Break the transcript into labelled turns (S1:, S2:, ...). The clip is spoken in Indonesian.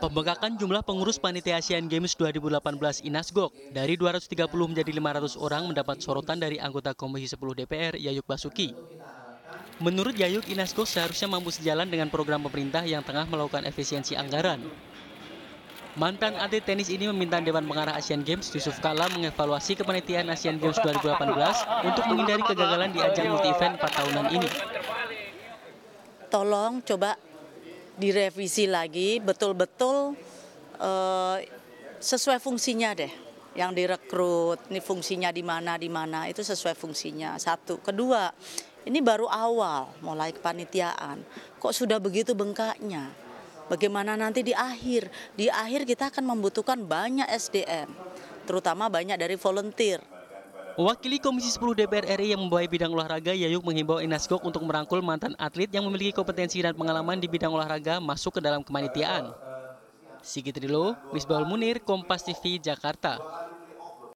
S1: Pembengkakan jumlah pengurus panitia Asian Games 2018 Inasgok dari 230 menjadi 500 orang mendapat sorotan dari anggota Komisi 10 DPR Yayuk Basuki. Menurut Yayuk, Inasgok seharusnya mampu sejalan dengan program pemerintah yang tengah melakukan efisiensi anggaran. Mantan atlet tenis ini meminta Dewan Pengarah Asian Games Yusuf Kala mengevaluasi kepanitiaan Asian Games 2018 untuk menghindari kegagalan di ajang multi-event 4 tahunan ini.
S2: Tolong coba direvisi lagi betul-betul uh, sesuai fungsinya deh yang direkrut ini fungsinya di mana di mana itu sesuai fungsinya satu kedua ini baru awal mulai kepanitiaan kok sudah begitu bengkaknya bagaimana nanti di akhir di akhir kita akan membutuhkan banyak SDM terutama banyak dari volunteer Wakili Komisi 10 DPR RI yang
S1: membawai bidang olahraga Yayuk menghimbau Inasgok untuk merangkul mantan atlet yang memiliki kompetensi dan pengalaman di bidang olahraga masuk ke dalam kemanitiaan. Sigit Rilo, Misbahul Munir, Kompas TV, Jakarta.